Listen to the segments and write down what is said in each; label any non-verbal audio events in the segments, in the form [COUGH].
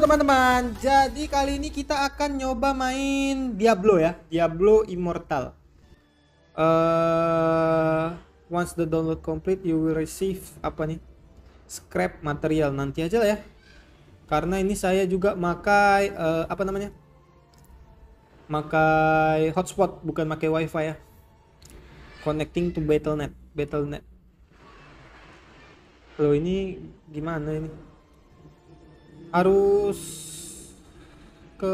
teman-teman, jadi kali ini kita akan nyoba main Diablo ya, Diablo Immortal. Uh, once the download complete, you will receive apa nih? Scrap material nanti aja lah ya. Karena ini saya juga makai uh, apa namanya? Makai hotspot bukan makai wifi ya. Connecting to Battle.net, Battle.net. Lo ini gimana ini? harus ke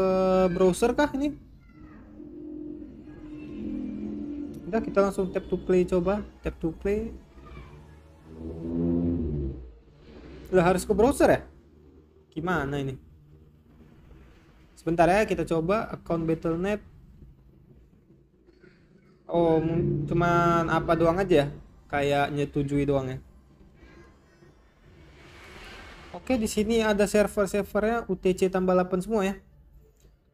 browser kah ini udah kita langsung tap to play coba tap to play udah harus ke browser ya gimana ini sebentar ya kita coba account battlenet oh cuman apa doang aja ya? kayak nyetujui doang ya Oke, di sini ada server-servernya UTC tambah 8 semua ya.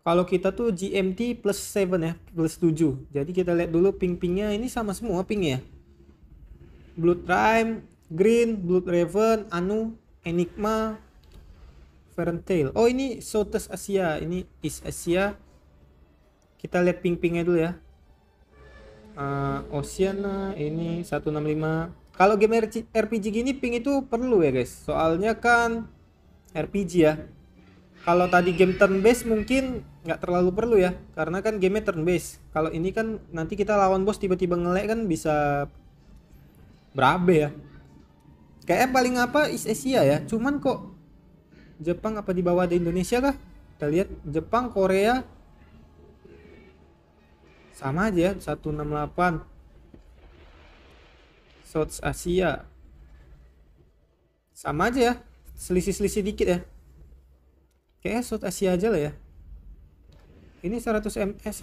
Kalau kita tuh GMT plus 7 ya, plus 7. Jadi kita lihat dulu ping-pingnya ini sama semua ping ya. Blood Rhyme, Green, Blood Raven, Anu, Enigma, Ferntail. Oh ini Southeast Asia, ini East Asia. Kita lihat ping-pingnya dulu ya. Uh, Oceana ini 165 kalau game RPG gini ping itu perlu ya guys soalnya kan RPG ya kalau tadi game turn base mungkin nggak terlalu perlu ya karena kan game turn base. kalau ini kan nanti kita lawan bos tiba-tiba ngelek kan bisa berabe ya kayaknya paling apa is Asia ya cuman kok Jepang apa di bawah ada Indonesia kah kita lihat Jepang Korea sama aja ya 168 South Asia sama aja ya selisih-selisih dikit ya Oke, South Asia aja lah ya ini 100 ms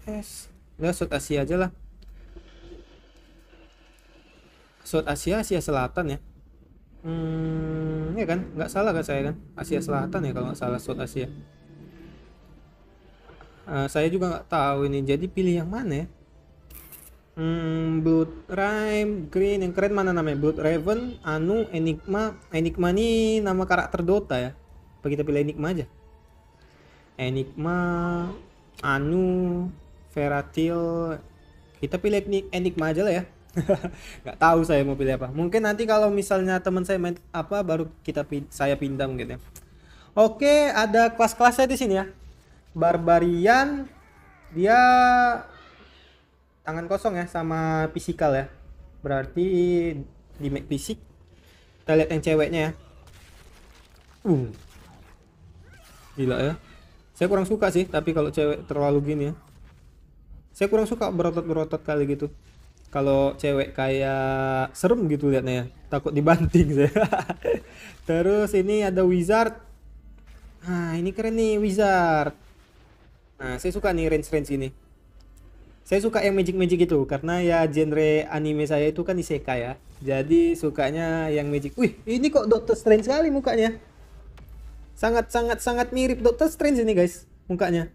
100 ms enggak South Asia aja lah South Asia Asia Selatan ya hmm ya kan nggak salah kan saya kan Asia Selatan ya kalau nggak salah South Asia uh, saya juga nggak tahu ini jadi pilih yang mana ya Hmm, Blood Rhyme, Green, yang keren mana namanya? Blood Raven, Anu, Enigma. Enigma nih nama karakter Dota ya. Apa kita pilih Enigma aja? Enigma, Anu, Veratil. Kita pilih Enigma aja lah ya. [LAUGHS] nggak tahu saya mau pilih apa. Mungkin nanti kalau misalnya teman saya main apa baru kita saya pindah mungkin gitu ya. Oke, ada kelas-kelasnya di sini ya. Barbarian dia tangan kosong ya sama fisikal ya berarti di make fisik kita lihat yang ceweknya ya uh gila ya saya kurang suka sih tapi kalau cewek terlalu gini ya saya kurang suka berotot-berotot kali gitu kalau cewek kayak serem gitu liatnya ya takut dibanting saya [LAUGHS] terus ini ada wizard nah ini keren nih wizard nah saya suka nih range range ini saya suka yang magic magic itu karena ya genre anime saya itu kan isekai ya jadi sukanya yang magic wih ini kok Doctor Strange sekali mukanya sangat sangat sangat mirip Doctor Strange ini guys mukanya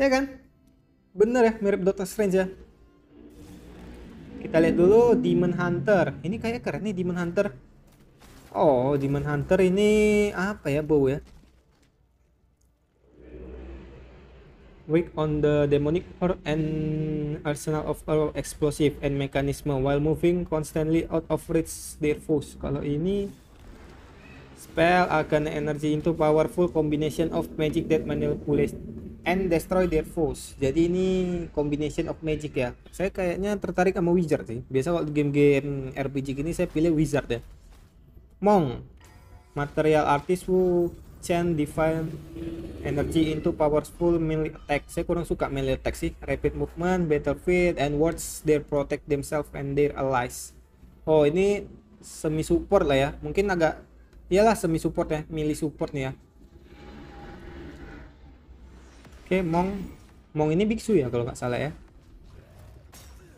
ya kan bener ya mirip Doctor Strange ya kita lihat dulu Demon Hunter ini kayak keren nih Demon Hunter oh Demon Hunter ini apa ya bow ya Weak on the demonic or and arsenal of all explosive and mechanism while moving constantly out of reach their foes. Kalau ini spell akan energy into powerful combination of magic that manipulates and destroy their foes. Jadi ini combination of magic ya. Saya kayaknya tertarik sama wizard sih. Biasa kalau game-game RPG gini saya pilih wizard ya. Mong, material artist who Chain divine energy into powerful melee attack. Saya kurang suka melee attack sih. Rapid movement, better fit and words they protect themselves and their allies. Oh ini semi support lah ya. Mungkin agak iyalah semi support ya, melee support nih ya. Oke, okay, Mong. Mong ini biksu ya kalau nggak salah ya.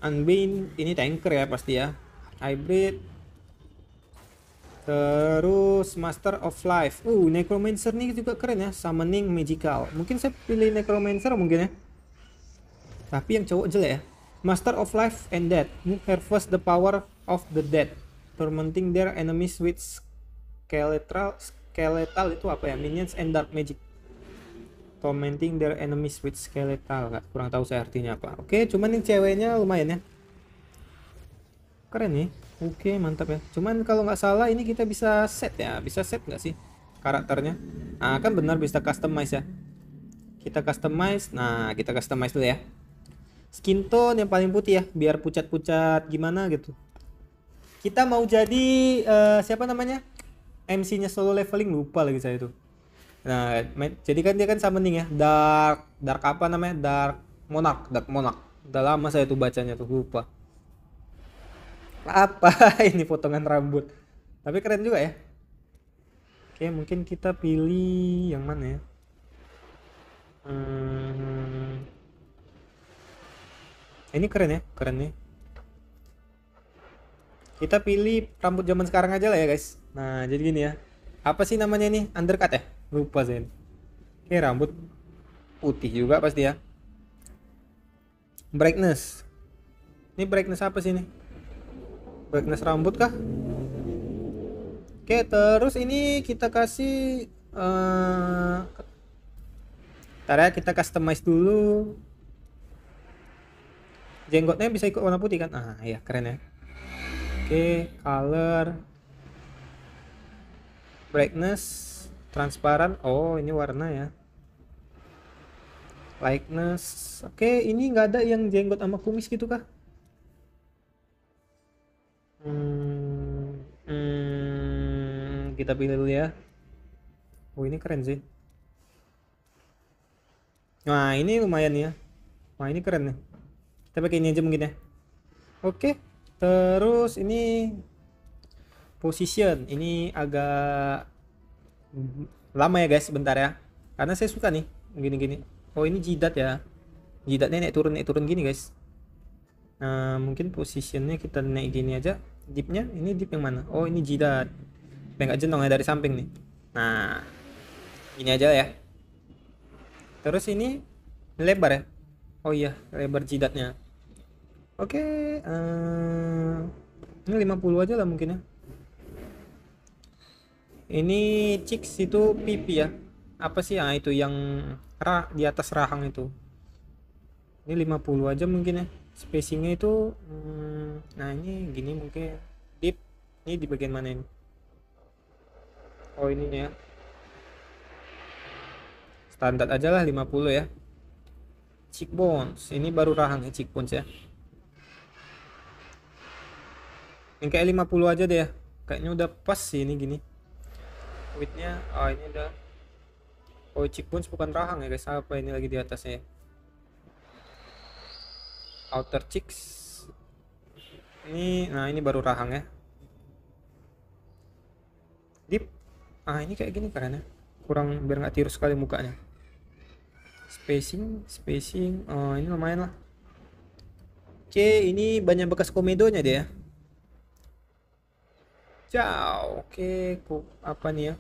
unbind ini tanker ya pasti ya. Hybrid Terus Master of Life. Uh, Necromancer nih juga keren ya, Summoning Magical. Mungkin saya pilih Necromancer mungkin ya. Tapi yang cowok jelek ya. Master of Life and Death. Harvest the power of the dead. Tormenting their enemies with skeletal skeletal itu apa ya? Minions and dark magic. Tormenting their enemies with skeletal. Gak, kurang tahu saya artinya apa. Oke, cuman yang ceweknya lumayan ya. Keren nih. Oke, mantap ya. Cuman kalau nggak salah ini kita bisa set ya. Bisa set nggak sih karakternya? Nah, kan benar bisa customize ya. Kita customize. Nah, kita customize dulu ya. Skin tone yang paling putih ya, biar pucat-pucat gimana gitu. Kita mau jadi uh, siapa namanya? MC-nya solo leveling lupa lagi saya itu. Nah, jadi kan dia kan summoning ya. Dark Dark apa namanya? Dark Monarch, Dark Monarch. Udah lama saya tuh bacanya tuh lupa apa [LAUGHS] ini potongan rambut tapi keren juga ya oke mungkin kita pilih yang mana ya hmm. ini keren ya keren nih kita pilih rambut zaman sekarang aja lah ya guys nah jadi gini ya apa sih namanya ini undercut ya lupa sih oke rambut putih juga pasti ya brightness ini brightness apa sih ini brightness rambut kah oke terus ini kita kasih uh, ya kita customize dulu jenggotnya bisa ikut warna putih kan ah iya keren ya oke color brightness transparan oh ini warna ya likeness oke ini nggak ada yang jenggot sama kumis gitu kah Hmm, hmm, kita pilih dulu ya. Oh ini keren sih. Nah ini lumayan ya. Wah ini keren nih. Kita pakai ini aja mungkin ya. Oke. Terus ini position. Ini agak lama ya guys. Bentar ya. Karena saya suka nih gini-gini. Oh ini jidat ya. Jidatnya naik turun naik turun gini guys. Nah mungkin positionnya kita naik gini aja dipnya ini dip yang mana oh ini jidat nggak jentong ya dari samping nih nah ini aja ya terus ini lebar ya oh iya lebar jidatnya oke okay, uh, eh, ini 50 aja lah mungkin ya ini chicks itu pipi ya apa sih yang ah, itu yang ra, di atas rahang itu ini 50 aja mungkin ya spacingnya itu hmm, nah ini gini mungkin deep ini di bagian mana ini oh ini ya standar aja lah 50 ya cheekbones ini baru rahang ya cheekbones ya ini kayak 50 aja deh ya kayaknya udah pas sih ini gini widthnya oh ini udah oh cheekbones bukan rahang ya guys apa ini lagi di atasnya ya outer cheeks, ini nah ini baru rahang ya deep ah ini kayak gini karena ya. kurang biar nggak tirus sekali mukanya spacing spacing oh ini lumayan lah oke ini banyak bekas komedonya dia ciao oke apa nih ya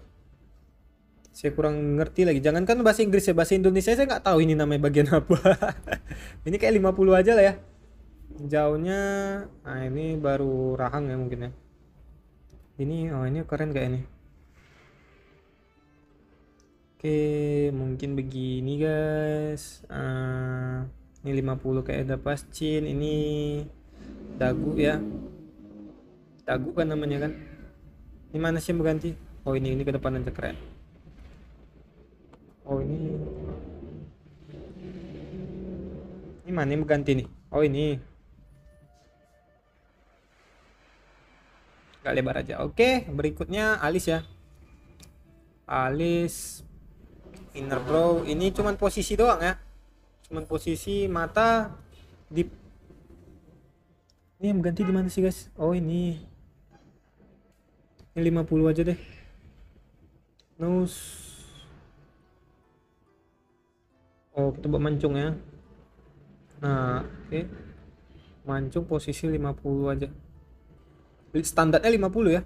saya kurang ngerti lagi. Jangankan bahasa Inggris ya, bahasa Indonesia saya nggak tahu ini namanya bagian [LAUGHS] apa. ini kayak 50 aja lah ya. Jauhnya, nah ini baru rahang ya mungkin ya. Ini, oh ini keren kayak ini. Oke, mungkin begini guys. Uh, ini 50 kayak ada pas pascin, ini dagu ya. Dagu kan namanya kan. Ini mana sih yang berganti? Oh ini, ini ke depan aja keren oh ini ini mana yang ganti nih oh ini gak lebar aja oke berikutnya alis ya alis inner brow ini cuman posisi doang ya cuman posisi mata di ini yang ganti di mana sih guys oh ini ini 50 aja deh nose oh kita coba mancung ya nah oke okay. mancung posisi 50 aja standarnya 50 ya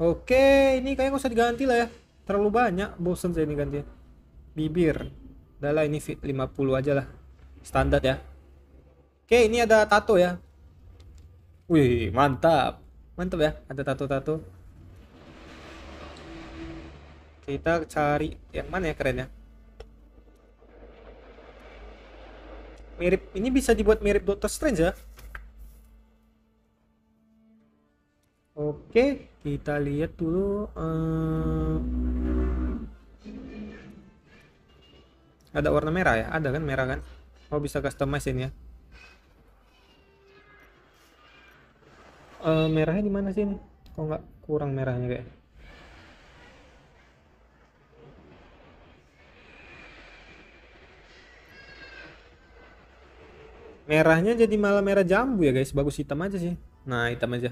oke okay. ini kayaknya nggak usah diganti lah ya terlalu banyak bosen saya ini ganti bibir lah ini fit 50 aja lah standar ya oke okay, ini ada tato ya wih mantap mantap ya ada tato-tato kita cari yang mana ya kerennya mirip ini bisa dibuat mirip Doctor Strange ya Oke, kita lihat dulu. Uh, ada warna merah ya? Ada kan merah kan? Oh bisa customize ini ya? Uh, merahnya di mana sih ini? Kok nggak kurang merahnya kayak? Merahnya jadi malah merah jambu ya guys. Bagus hitam aja sih. Nah hitam aja.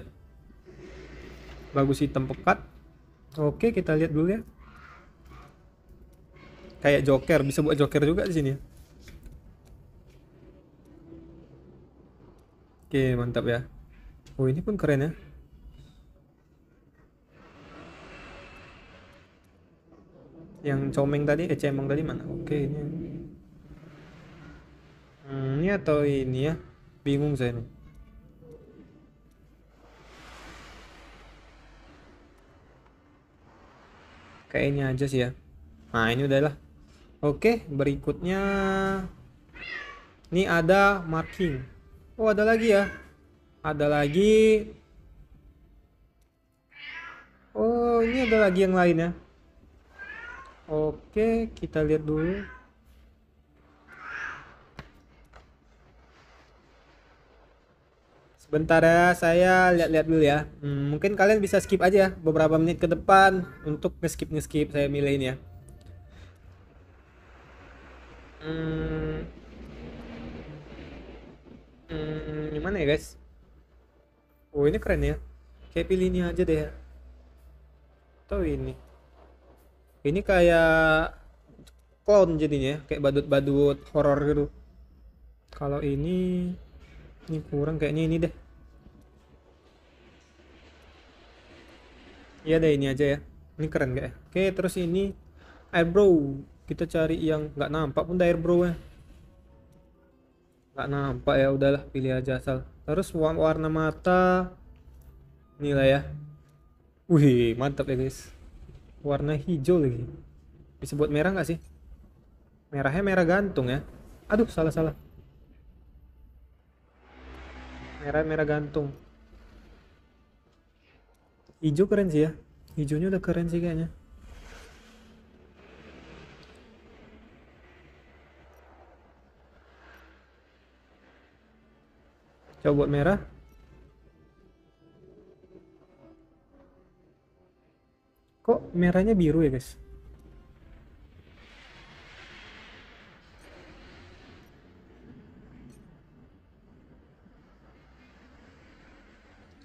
Bagus hitam pekat. Oke kita lihat dulu ya. Kayak joker. Bisa buat joker juga di sini ya. Oke mantap ya. Oh ini pun keren ya. Yang comeng tadi, eh cemeng tadi mana? Oke ini ini atau ini ya bingung saya nih kayaknya aja sih ya nah ini udah lah oke berikutnya ini ada marking oh ada lagi ya ada lagi oh ini ada lagi yang lain ya oke kita lihat dulu Sebentar ya, saya lihat-lihat dulu ya. Hmm, mungkin kalian bisa skip aja beberapa menit ke depan untuk ngeskip ngeskip saya milih ini ya. Hmm, hmm, gimana ya guys? Oh ini keren ya. Kayak pilih ini aja deh. Atau ini. Ini kayak clone jadinya, kayak badut-badut horor gitu. Kalau ini ini kurang kayaknya ini deh. Iya deh ini aja ya. Ini keren kayaknya. Oke, terus ini eyebrow. Kita cari yang nggak nampak pun eyebrow ya. Gak nampak ya, udahlah pilih aja asal. Terus warna mata nilai ya. Wih, mantap ya guys. Warna hijau lagi. Bisa buat merah nggak sih? Merahnya merah gantung ya. Aduh, salah-salah merah merah gantung hijau keren sih ya hijaunya udah keren sih kayaknya coba buat merah kok merahnya biru ya guys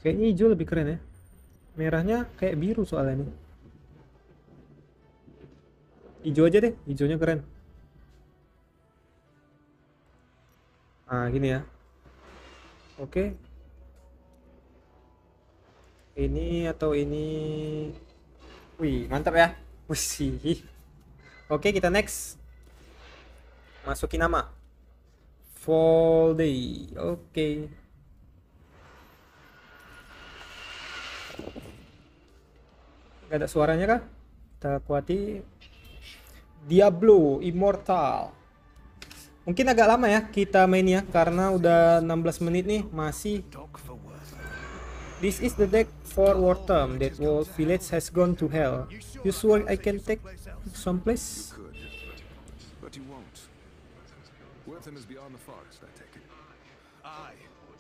Kayaknya hijau lebih keren ya. Merahnya kayak biru soalnya nih. Hijau aja deh, hijaunya keren. Nah, gini ya. Oke. Ini atau ini. Wih, mantap ya. Wih. Oke, kita next. Masukin nama. day. Oke. Okay. Gak ada suaranya kah? Kita kuati Diablo Immortal. Mungkin agak lama ya kita mainnya karena udah 16 menit nih masih. This is the deck for wartime that world village has gone to hell. You swear I can take some place.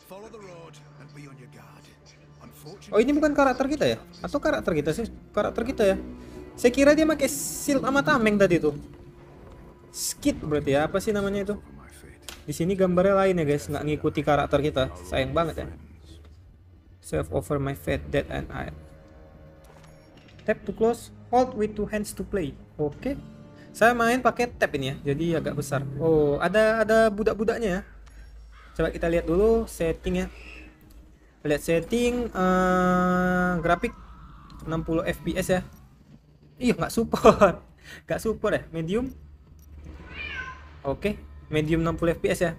Follow the road and be on your guard. Oh ini bukan karakter kita ya? Atau karakter kita sih? Karakter kita ya? Saya kira dia pakai shield sama tameng tadi tuh. Skit berarti ya? Apa sih namanya itu? Di sini gambarnya lain ya guys, nggak ngikuti karakter kita. Sayang banget ya. Save over my fate, dead and I. Tap to close, hold with two hands to play. Oke. Okay. Saya main pakai tap ini ya, jadi agak besar. Oh, ada ada budak-budaknya ya. Coba kita lihat dulu settingnya lihat setting uh, grafik 60 fps ya iya nggak support [LAUGHS] nggak support ya medium oke okay. medium 60 fps ya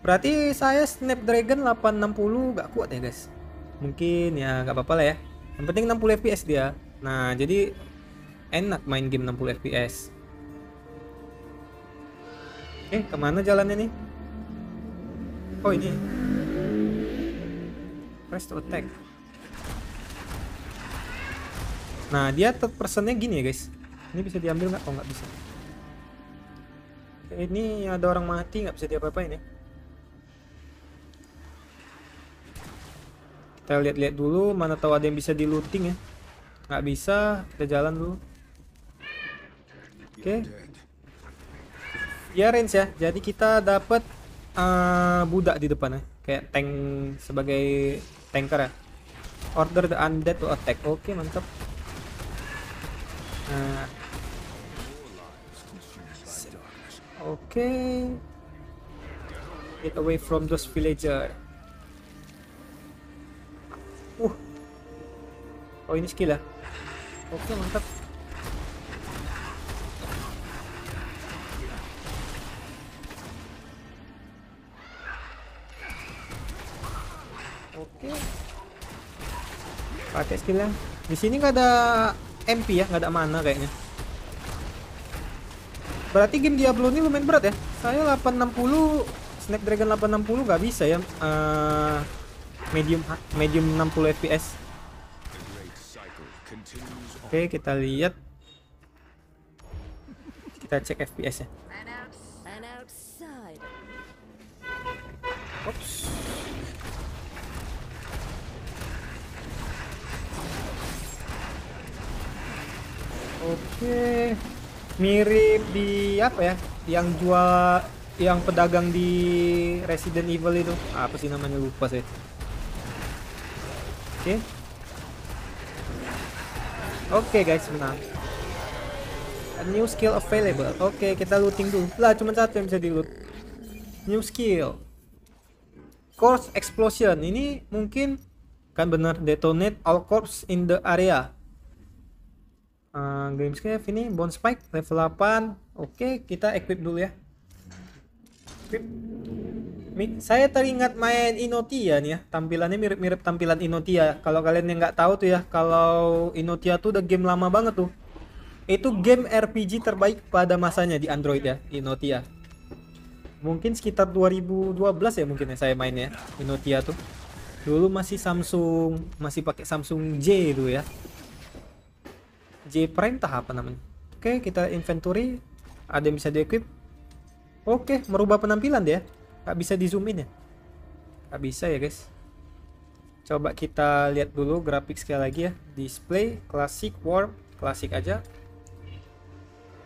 berarti saya snapdragon 860 nggak kuat ya guys mungkin ya nggak apa-apa lah ya yang penting 60 fps dia nah jadi enak main game 60 fps eh kemana jalannya nih oh ini press to attack nah dia third personnya gini ya guys ini bisa diambil nggak? oh nggak bisa ini ada orang mati nggak bisa diapa-apain ya kita lihat-lihat dulu mana tahu ada yang bisa di looting ya nggak bisa kita jalan dulu oke okay. ya range ya jadi kita dapat uh, eh, budak di depan ya. kayak tank sebagai tanker ya order the undead to attack oke okay, mantap nah. oke okay. get away from those villager uh oh ini skill ya oke okay, mantap pakai yang di sini nggak ada MP ya nggak ada mana kayaknya berarti game Diablo ini lumayan berat ya saya 860 Snapdragon 860 nggak bisa ya uh, medium medium 60 fps oke kita lihat kita cek fps ya Oke. Mirip di apa ya? Yang jual yang pedagang di Resident Evil itu. Apa sih namanya lupa sih. Oke. Oke guys, menang. A new skill available. Oke, kita looting dulu. Lah, cuma satu yang bisa di loot. New skill. Course explosion. Ini mungkin kan benar detonate all corpse in the area uh, eh, gamescape ini bone spike level 8 oke kita equip dulu ya equip saya teringat main Inotia nih ya tampilannya mirip-mirip tampilan Inotia kalau kalian yang nggak tahu tuh ya kalau Inotia tuh udah game lama banget tuh itu game RPG terbaik pada masanya di Android ya Inotia mungkin sekitar 2012 ya mungkin ya saya mainnya Inotia tuh dulu masih Samsung masih pakai Samsung J itu ya J prime apa namanya oke kita inventory ada yang bisa di equip oke merubah penampilan dia nggak bisa di zoom in ya nggak bisa ya guys coba kita lihat dulu grafik sekali lagi ya display classic warm classic aja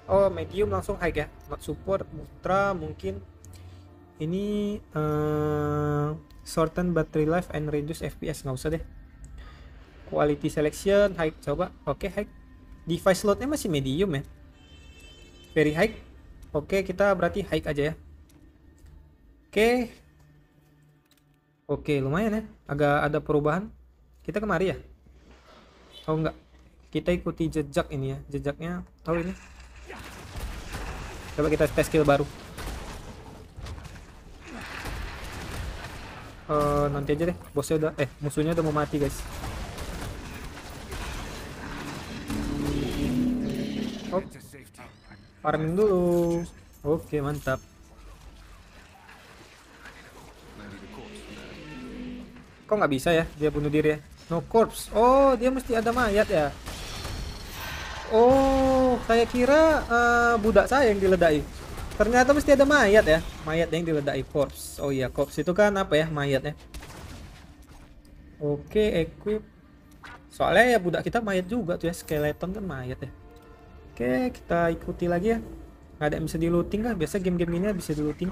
oh medium langsung high ya not support ultra mungkin ini uh, shorten battery life and reduce fps nggak usah deh quality selection high coba oke okay, high device loadnya masih medium ya very high oke kita berarti high aja ya oke oke lumayan ya agak ada perubahan kita kemari ya oh enggak kita ikuti jejak ini ya jejaknya tahu ini coba kita tes skill baru uh, nanti aja deh bosnya udah eh musuhnya udah mau mati guys Oh. Farming dulu. Oke, mantap. Kok nggak bisa ya dia bunuh diri ya? No corpse. Oh, dia mesti ada mayat ya. Oh, saya kira uh, budak saya yang diledai. Ternyata mesti ada mayat ya. Mayat yang diledai corpse. Oh iya, corpse itu kan apa ya? Mayat ya. Oke, equip. Soalnya ya budak kita mayat juga tuh ya, skeleton kan mayat ya. Oke, kita ikuti lagi ya. Nggak ada yang bisa di looting kah? Biasa game-game ini bisa di looting.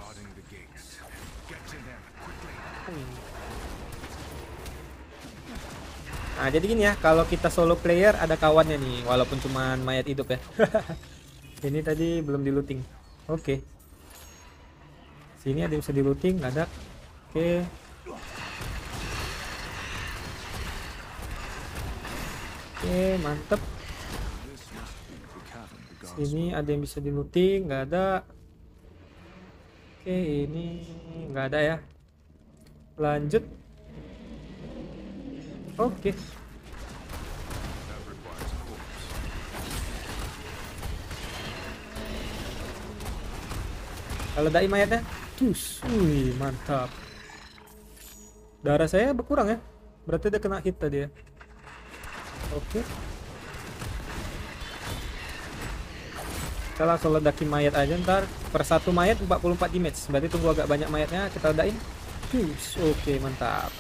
Nah, jadi gini ya, kalau kita solo player ada kawannya nih, walaupun cuman mayat hidup ya. [LAUGHS] ini tadi belum di looting. Oke. Sini ada yang bisa di looting, nggak ada. Oke. Oke, mantep ini ada yang bisa diluting nggak ada oke ini nggak ada ya lanjut oke kalau dai mayatnya tus wih mantap darah saya berkurang ya berarti dia kena hit tadi ya oke okay. Kita langsung ledaki mayat aja ntar. Per satu mayat 44 damage. Berarti tunggu agak banyak mayatnya kita ledain oke okay, mantap.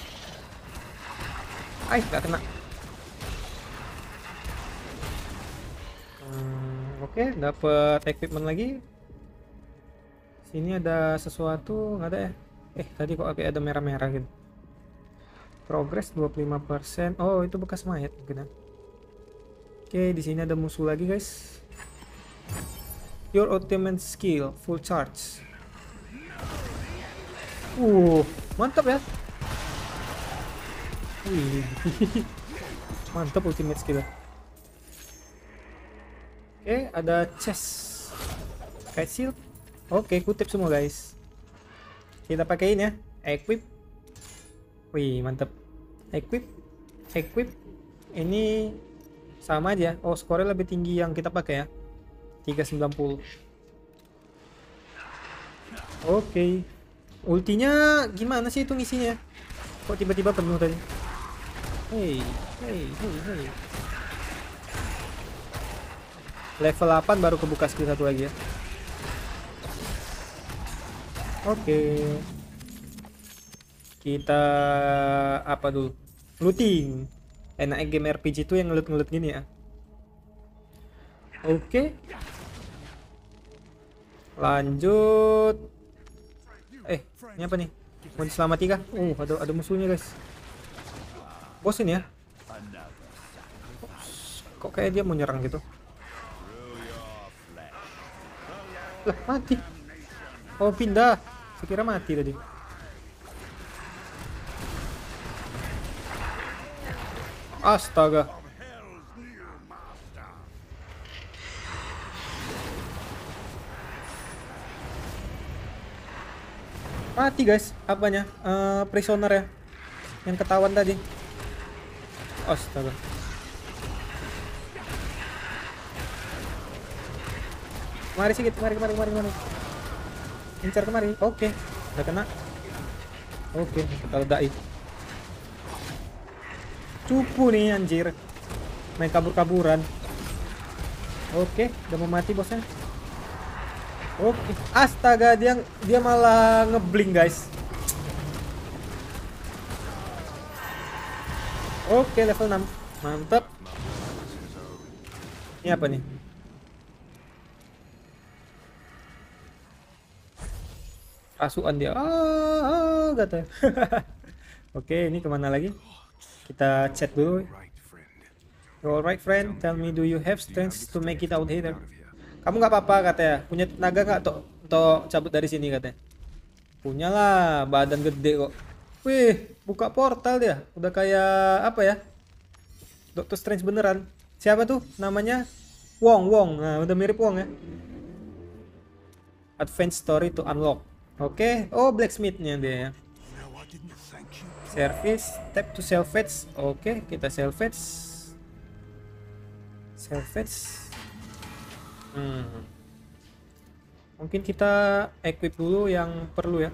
ayy gak kena. Hmm, oke, okay, dapat equipment lagi. Sini ada sesuatu, nggak ada ya? Eh, tadi kok kayak ada merah-merah gitu. Progress 25%. Oh, itu bekas mayat mungkin Oke, okay, di sini ada musuh lagi, guys. Your ultimate skill full charge. Uh, mantap ya. Wih. [LAUGHS] mantap ultimate skill. Ya. Oke, okay, ada chest. Kite shield. Oke, okay, kutip semua guys. Kita pakaiin ya. Equip. Wih, mantap. Equip. Equip. Ini sama aja. Oh, skornya lebih tinggi yang kita pakai ya. 390 oke okay. ultinya gimana sih itu ngisinya kok tiba-tiba penuh tadi hei hey, hey, hey. level 8 baru kebuka skill satu lagi ya oke okay. kita apa dulu looting enaknya game RPG itu yang ngelut-ngelut gini ya oke okay. Lanjut. Eh, ini apa nih? Mau diselamati kah? Uh, ada ada musuhnya, guys. Bosin ya. Ups, kok kayak dia mau nyerang gitu? Lah, mati. Oh, pindah. saya kira mati tadi. Astaga. mati guys apanya uh, prisoner ya yang ketahuan tadi astaga mari sikit mari kemari kemari kemari incar kemari oke okay. udah kena oke okay. kalau dai cupu nih anjir main kabur-kaburan oke okay. udah mau mati bosnya Oke. Astaga, dia dia malah ngebling, guys. Oke, level 6. Mantap. Ini apa nih? Kasuan dia. Oh, Ah, tau. [LAUGHS] Oke, ini kemana lagi? Kita chat dulu. Alright friend, tell me do you have strength to make it out here? kamu nggak apa-apa katanya punya tenaga nggak tok tok cabut dari sini katanya punya lah badan gede kok wih buka portal dia udah kayak apa ya Doctor Strange beneran siapa tuh namanya Wong Wong nah udah mirip Wong ya Advance Story to Unlock oke okay. oh blacksmithnya dia ya service tap to salvage oke okay, kita salvage salvage Hmm. Mungkin kita equip dulu yang perlu ya.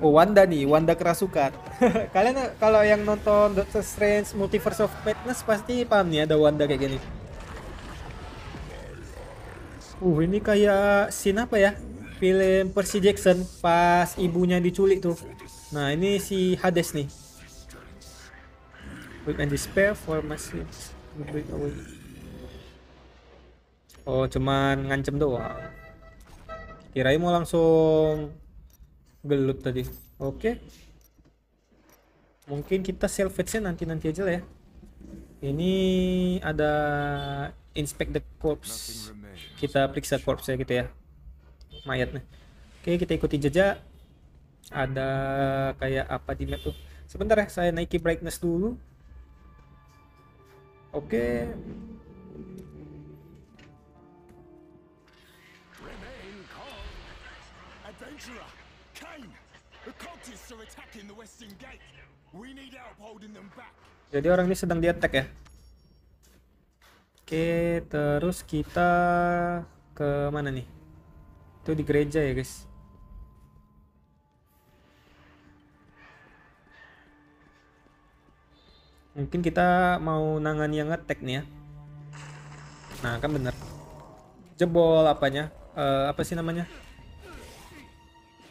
Oh, Wanda nih, Wanda kerasukan. [LAUGHS] Kalian kalau yang nonton Doctor Strange Multiverse of Madness pasti paham nih ada Wanda kayak gini. Uh, ini kayak scene apa ya? Film Percy Jackson pas ibunya diculik tuh. Nah, ini si Hades nih. We can despair for my away. Oh, cuman ngancem doang. Kirain mau langsung gelut tadi. Oke. Mungkin kita salvage-nya nanti-nanti aja lah ya. Ini ada inspect the corpse. Kita periksa corpse nya gitu ya. Mayatnya. Oke, kita ikuti jejak. Ada kayak apa di map tuh? Sebentar ya, saya naiki brightness dulu. Oke. Okay. Jadi orang ini sedang di-attack ya. Oke, terus kita ke mana nih? Itu di gereja ya, guys. Mungkin kita mau nangan yang attack nih ya. Nah, kan bener. Jebol apanya? Uh, apa sih namanya?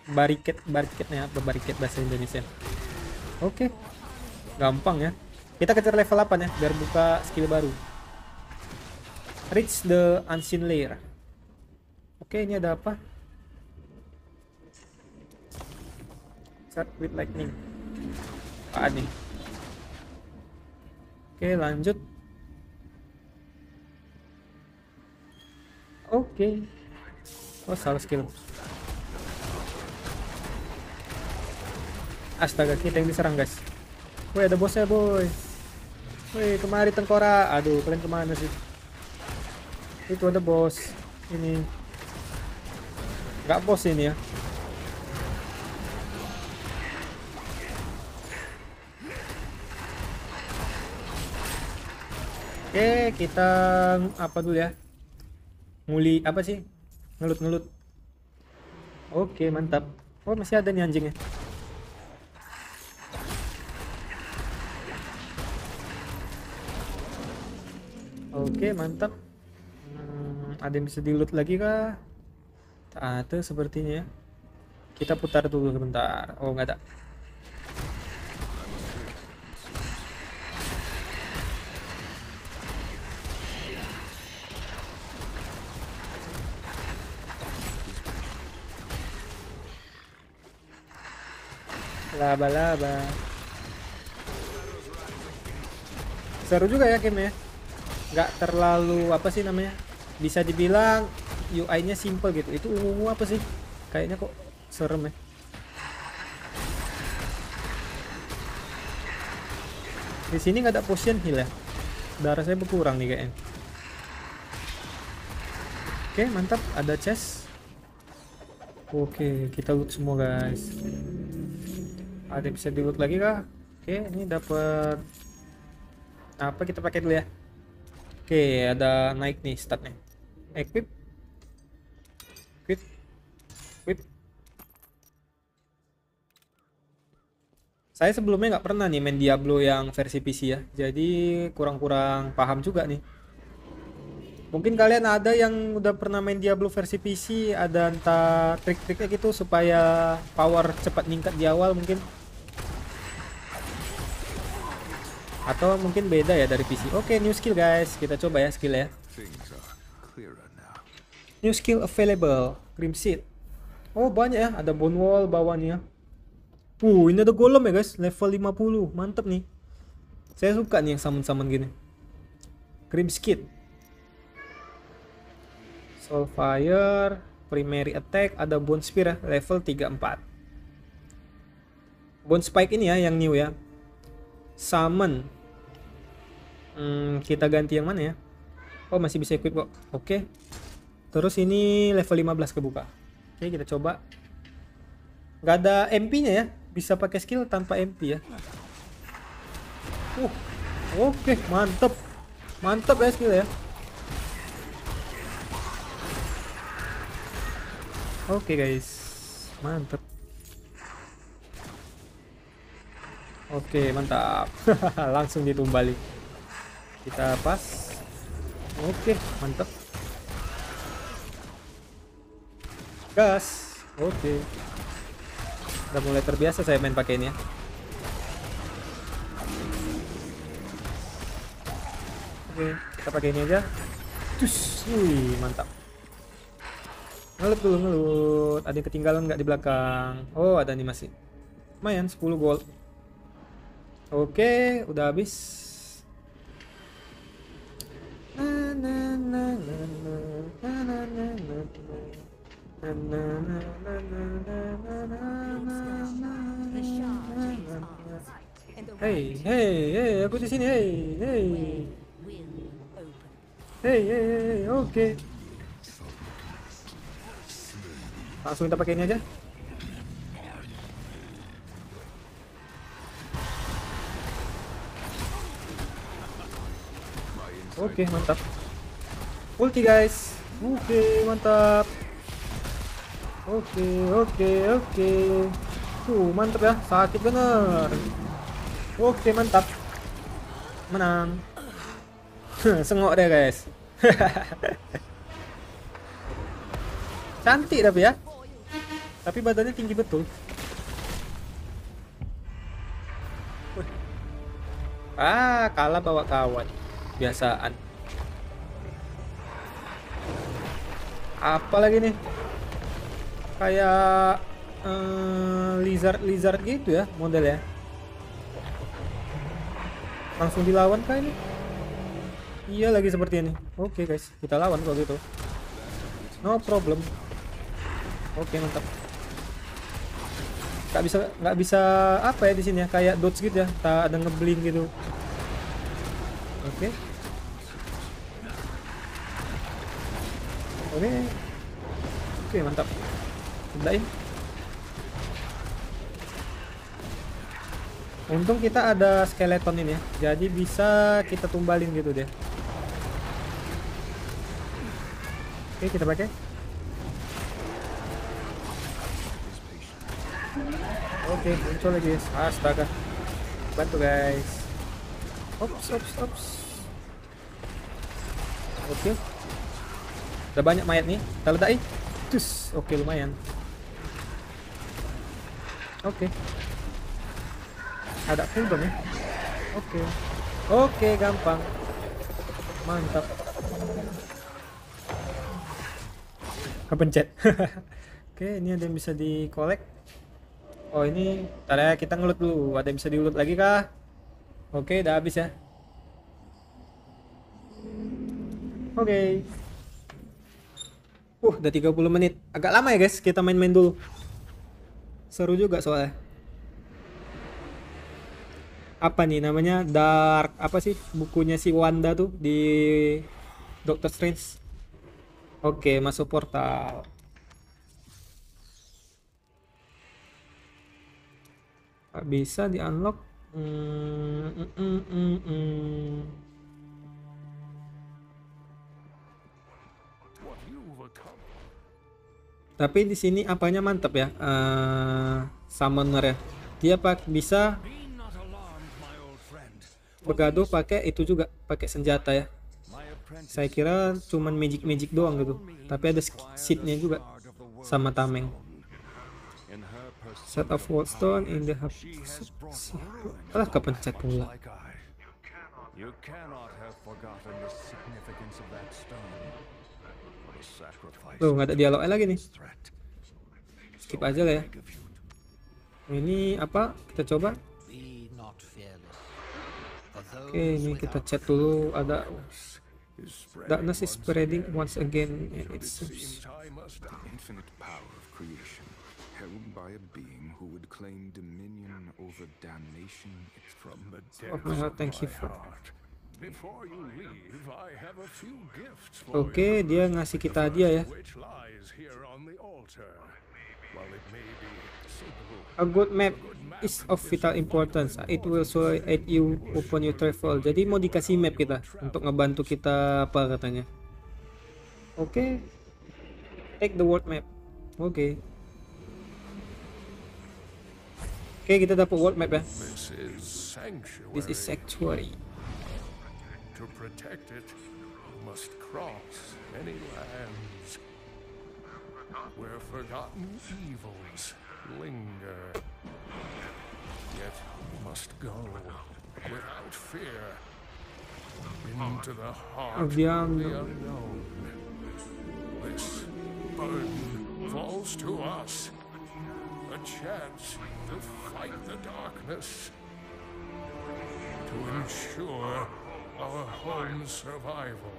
bariket barikade apa bariket bahasa Indonesia oke okay. gampang ya kita kejar level 8 ya biar buka skill baru reach the unseen layer oke okay, ini ada apa Start with lightning apaan nih oke okay, lanjut oke okay. oh salah skill Astaga, kita yang diserang, guys. Woi, ada bosnya, boy. Woi, kemari tengkorak. Aduh, kalian kemana sih? Itu ada bos. Ini. Gak bos ini ya. Oke, kita apa dulu ya? Muli apa sih? Ngelut-ngelut. Oke, mantap. Oh, masih ada nih anjingnya. Oke, mantap. Hmm, ada yang bisa di-loot lagi kah? Ah, tak ada sepertinya. Kita putar dulu sebentar. Oh, nggak ada. laba-laba seru juga ya game ya nggak terlalu apa sih namanya bisa dibilang UI-nya simple gitu itu ungu, ungu apa sih kayaknya kok serem ya di sini nggak ada potion heal ya darah saya berkurang nih kayaknya oke mantap ada chest oke kita loot semua guys ada bisa di loot lagi kah oke ini dapat apa kita pakai dulu ya Oke, ada naik nih statnya. Equip. Equip. Equip. Saya sebelumnya nggak pernah nih main Diablo yang versi PC ya. Jadi kurang-kurang paham juga nih. Mungkin kalian ada yang udah pernah main Diablo versi PC, ada entah trik-triknya gitu supaya power cepat ningkat di awal mungkin. atau mungkin beda ya dari PC. Oke, okay, new skill guys. Kita coba ya skill ya. New skill available, Grim Seed. Oh, banyak ya, ada bone wall bawahnya. Uh, ini ada golem ya guys, level 50. Mantap nih. Saya suka nih yang summon-summon gini. Grim Skid. Fire, primary attack, ada bone spear ya, level 34. Bone spike ini ya yang new ya. Summon. Hmm, kita ganti yang mana ya? Oh, masih bisa equip kok. Oke. Terus ini level 15 kebuka. Oke, kita coba. nggak ada MP-nya ya. Bisa pakai skill tanpa MP ya. Uh. Oke, mantep. Mantep ya skill ya. Oke, guys. Mantep. Oke, mantap. [LAUGHS] Langsung ditumbali. Kita pas. Oke, mantap. Gas. Oke. Udah mulai terbiasa saya main pakai ini ya. Oke, kita pakai ini aja. Cus. Wih, mantap. Ngelut dulu, ngelut. Ada yang ketinggalan nggak di belakang? Oh, ada nih masih. Lumayan, 10 gold. Oke, udah habis. Hey, hey, hey, aku di sini. Hey, hey. Hey, hey, hey, oke. Okay. Langsung kita pakai ini aja. Oke, okay, mantap. Ulti guys. Oke, okay, mantap. Oke, okay, oke, okay, oke. Okay. Tuh, mantap ya. Sakit bener. Oke, okay, mantap. Menang. [LAUGHS] Sengok deh guys. [LAUGHS] Cantik tapi ya. Tapi badannya tinggi betul. Ah, kalah bawa kawan biasaan apa lagi nih kayak eh, lizard lizard gitu ya model ya langsung dilawan kah ini iya lagi seperti ini oke guys kita lawan kalau gitu no problem oke mantap nggak bisa nggak bisa apa ya di sini ya kayak dodge gitu ya tak ada ngebling gitu Oke. Okay. Oke. Okay. Oke, okay, mantap. Sedain. Untung kita ada skeleton ini ya. Jadi bisa kita tumbalin gitu deh. Oke, kita pakai. Oke, muncul lagi guys. Astaga. Bantu guys. Ops, ops, ops. Oke. Okay. Udah banyak mayat nih. Kita ledakin. Cus. Oke, okay, lumayan. Oke. Okay. Ada cooldown ya. Oke. Okay. Oke, okay, gampang. Mantap. Kepencet. [LAUGHS] Oke, okay, ini ada yang bisa di collect. Oh, ini ya, kita ngelut dulu. Ada yang bisa diulut lagi kah? Oke, udah habis ya. Oke. Okay. Uh, udah 30 menit. Agak lama ya, guys. Kita main-main dulu. Seru juga soalnya. Apa nih namanya? Dark apa sih bukunya si Wanda tuh di Doctor Strange? Oke, masuk portal. Bisa di-unlock Mm, mm, mm, tapi di sini apanya mantap ya, uh, summoner ya. Dia pak bisa bergaduh pakai itu juga, pakai senjata ya. Saya kira cuman magic magic doang gitu, tapi ada seatnya juga sama tameng. Set of Watstone in the hub. Alah kepencet pula. You cannot have nggak ada dialognya lagi nih. Skip aja lah ya. Ini apa? Kita coba. Oke, okay, ini kita chat dulu. Ada darkness is spreading once again. it's held by a being who would claim dominion over damnation from the oh, depths of thank heart. Before you leave, I have a few gifts for you. okay, dia ngasih kita dia ya. Which lies here on the altar. While it may be A good map is of vital importance. It will show at you upon your travel. Jadi mau dikasih map kita untuk ngebantu kita apa katanya. Oke. Okay. Take the world map. Oke. Okay. Okay, kita dapat world map eh. This is sanctuary. This is sanctuary. To protect it, we must cross many lands where forgotten evils linger. Yet we must go without fear into the heart of the unknown. This burden falls to us. a chance to fight the darkness. To ensure our home's survival.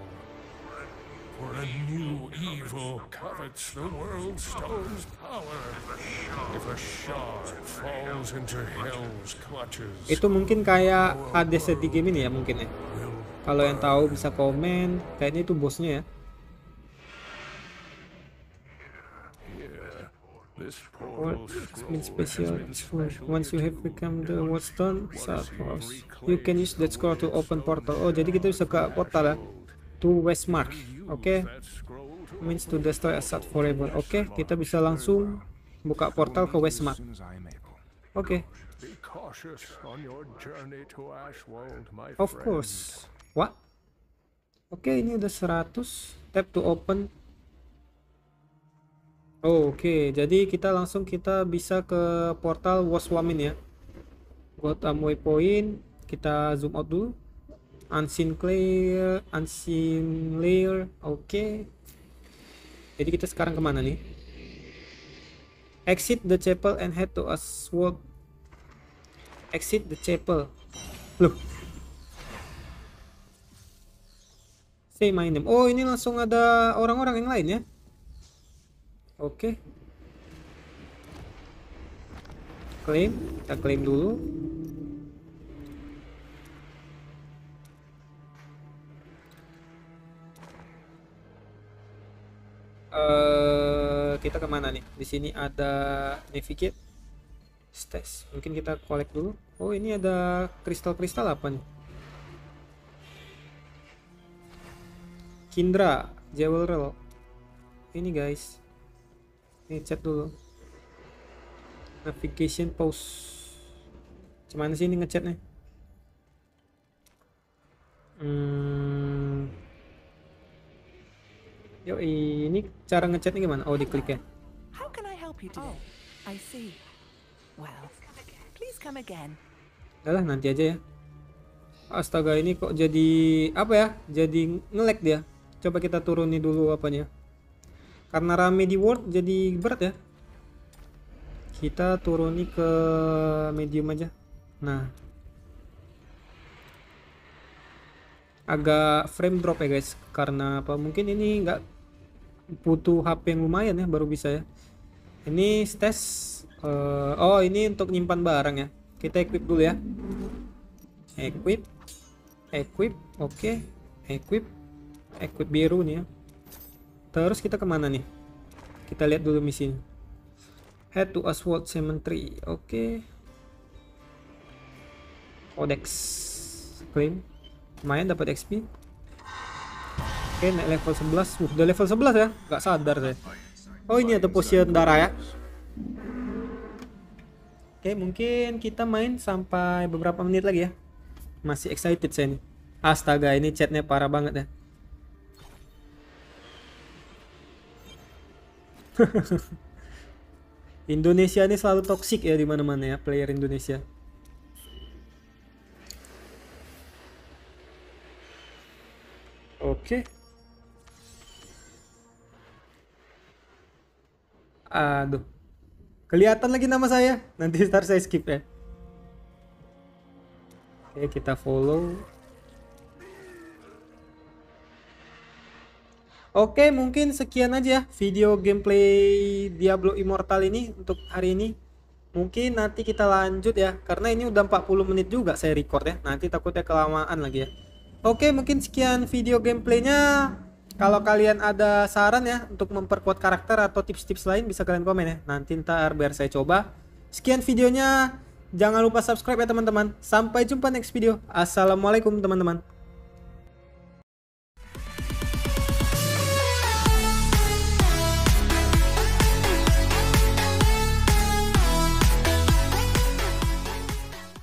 For a new evil covets the world stone's power. If a shard falls into hell's clutches. Itu mungkin kayak Hades di game ini ya mungkin ya. Kalau yang tahu bisa komen, kayaknya itu bosnya ya. What means special Once you have become the watchstone house, you can use that scroll to open portal. Oh, jadi kita bisa ke portal ya. To Westmark. Oke. Okay. Means to destroy asset forever. Oke, okay. kita bisa langsung buka portal ke Westmark. Oke. Okay. Of course. What? Oke, okay, ini udah 100. Tap to open Oke, jadi kita langsung kita bisa ke portal Waswamin ya. Gotham Waypoint, kita zoom out dulu. Unseen Clear, Unseen Layer, oke. Jadi kita sekarang kemana nih? Exit the chapel and head to a sword. Exit the chapel. Loh. Say my name. Oh, ini langsung ada orang-orang yang lain ya. Oke. Okay. Claim, kita claim dulu. Uh, kita kemana nih? Di sini ada navigate stash. Mungkin kita collect dulu. Oh, ini ada kristal-kristal apa nih? Kindra, Jewel Rel. Ini guys ini chat dulu navigation pause cuman sih ini nih? hmm. yo ini cara ngechatnya gimana oh diklik ya how can I help you today oh, I see well please come again udahlah nanti aja ya astaga ini kok jadi apa ya jadi ngelek dia coba kita turunin dulu apanya karena rame di world jadi berat ya kita turuni ke medium aja nah agak frame drop ya guys karena apa mungkin ini nggak butuh HP yang lumayan ya baru bisa ya ini stes uh, oh ini untuk nyimpan barang ya kita equip dulu ya equip equip oke okay. equip equip biru nih ya Terus kita kemana nih? Kita lihat dulu mesin. Head to Aswad Cemetery. Oke. Okay. Codex claim. Lumayan dapat XP. Oke, okay, naik level 11. Uh, udah level 11 ya? Gak sadar deh. Oh, ini ada posisi darah ya. Oke, okay, mungkin kita main sampai beberapa menit lagi ya. Masih excited saya nih. Astaga, ini chatnya parah banget ya. [LAUGHS] Indonesia ini selalu toxic ya di mana-mana ya player Indonesia. Oke. Okay. Aduh. Kelihatan lagi nama saya. Nanti ntar saya skip ya. Oke, okay, kita follow. Oke, mungkin sekian aja video gameplay Diablo Immortal ini untuk hari ini. Mungkin nanti kita lanjut ya, karena ini udah 40 menit juga saya record ya. Nanti takutnya kelamaan lagi ya. Oke, mungkin sekian video gameplaynya. Kalau kalian ada saran ya untuk memperkuat karakter atau tips-tips lain bisa kalian komen ya. Nanti ntar biar saya coba. Sekian videonya. Jangan lupa subscribe ya teman-teman. Sampai jumpa next video. Assalamualaikum teman-teman.